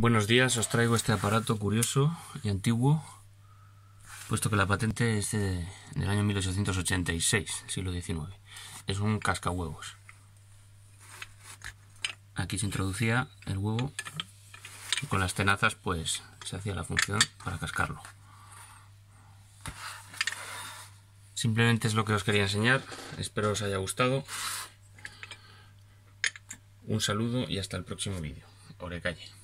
Buenos días, os traigo este aparato curioso y antiguo, puesto que la patente es del año 1886, siglo XIX. Es un cascahuevos. Aquí se introducía el huevo y con las tenazas pues se hacía la función para cascarlo. Simplemente es lo que os quería enseñar, espero os haya gustado. Un saludo y hasta el próximo vídeo. Calle.